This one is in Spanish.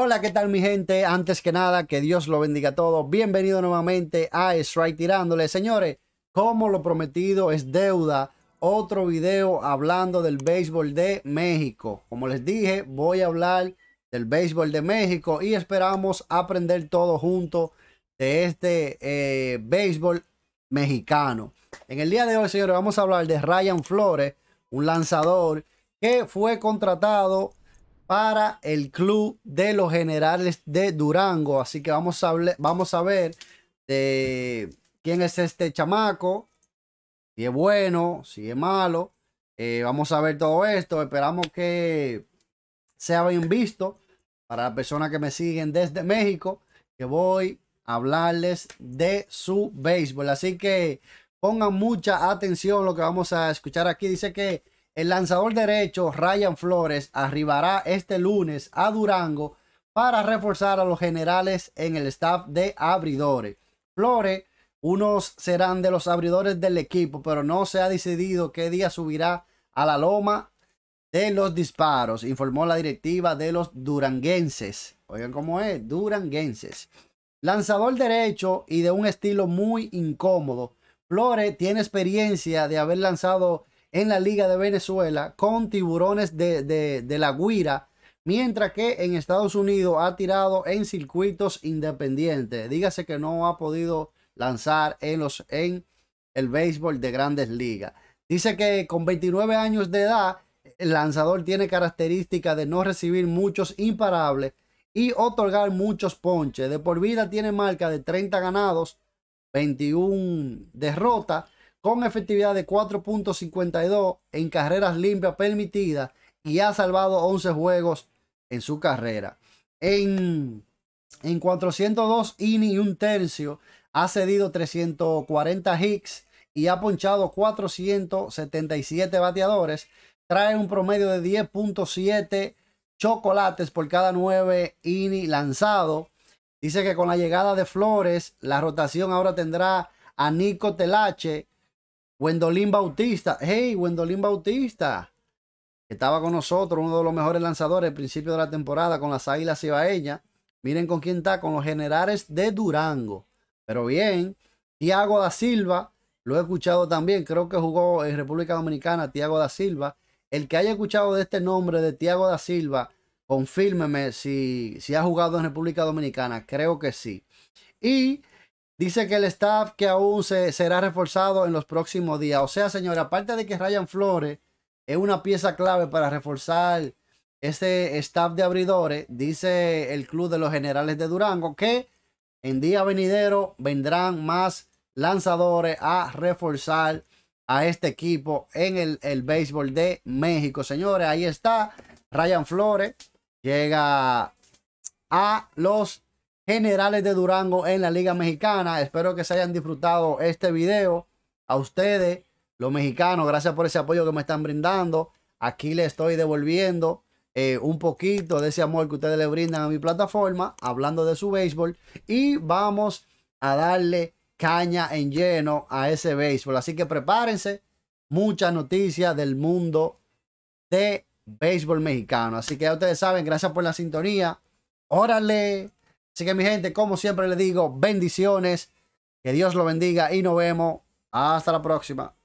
Hola, ¿qué tal mi gente? Antes que nada, que Dios lo bendiga a todos. Bienvenido nuevamente a Strike Tirándole. Señores, como lo prometido es deuda, otro video hablando del béisbol de México. Como les dije, voy a hablar del béisbol de México y esperamos aprender todo junto de este eh, béisbol mexicano. En el día de hoy, señores, vamos a hablar de Ryan Flores, un lanzador que fue contratado para el club de los generales de Durango. Así que vamos a, vamos a ver eh, quién es este chamaco, si es bueno, si es malo. Eh, vamos a ver todo esto. Esperamos que sea bien visto para las personas que me siguen desde México, que voy a hablarles de su béisbol. Así que pongan mucha atención lo que vamos a escuchar aquí. Dice que el lanzador derecho Ryan Flores arribará este lunes a Durango para reforzar a los generales en el staff de abridores. Flores, unos serán de los abridores del equipo, pero no se ha decidido qué día subirá a la loma de los disparos, informó la directiva de los duranguenses. Oigan cómo es, duranguenses. Lanzador derecho y de un estilo muy incómodo, Flores tiene experiencia de haber lanzado en la Liga de Venezuela con Tiburones de, de, la Guira, mientras que en Estados Unidos ha tirado en circuitos independientes. Dígase que no ha podido lanzar en, los, en el béisbol de grandes ligas. Dice que con 29 años de edad, el lanzador tiene características de no recibir muchos imparables y otorgar muchos ponches. De por vida tiene marca de 30 ganados, 21 derrotas con efectividad de 4.52 en carreras limpias permitidas y ha salvado 11 juegos en su carrera. En, 402 innings y un tercio ha cedido 340 hits y ha ponchado 477 bateadores. Trae un promedio de 10.7 chocolates por cada 9 innings lanzado. Dice que con la llegada de Flores, la rotación ahora tendrá a Nico Telache, Wendolin Bautista. Hey, Wendolin Bautista. estaba con nosotros, uno de los mejores lanzadores al principio de la temporada con las Águilas Ibaeñas. Miren con quién está, con los generales de Durango. Pero bien, Tiago da Silva, lo he escuchado también, creo que jugó en República Dominicana, Tiago da Silva. El que haya escuchado de este nombre de Tiago da Silva, confírmeme si, si ha jugado en República Dominicana, creo que sí. Y Dice que el staff que aún se, será reforzado en los próximos días. O sea, señora, aparte de que Ryan Flores es una pieza clave para reforzar ese staff de abridores, dice el club de los generales de Durango que en día venidero vendrán más lanzadores a reforzar a este equipo en el, el béisbol de México. Señores, ahí está Ryan Flores. Llega a los Generales de Durango en la Liga Mexicana. Espero que se hayan disfrutado este video. A ustedes, los mexicanos, gracias por ese apoyo que me están brindando. Aquí les estoy devolviendo eh, un poquito de ese amor que ustedes le brindan a mi plataforma, hablando de su béisbol. Y vamos a darle caña en lleno a ese béisbol. Así que prepárense. Muchas noticias del mundo de béisbol mexicano. Así que ya ustedes saben, gracias por la sintonía. Órale. Así que mi gente, como siempre les digo, bendiciones, que Dios lo bendiga y nos vemos. Hasta la próxima.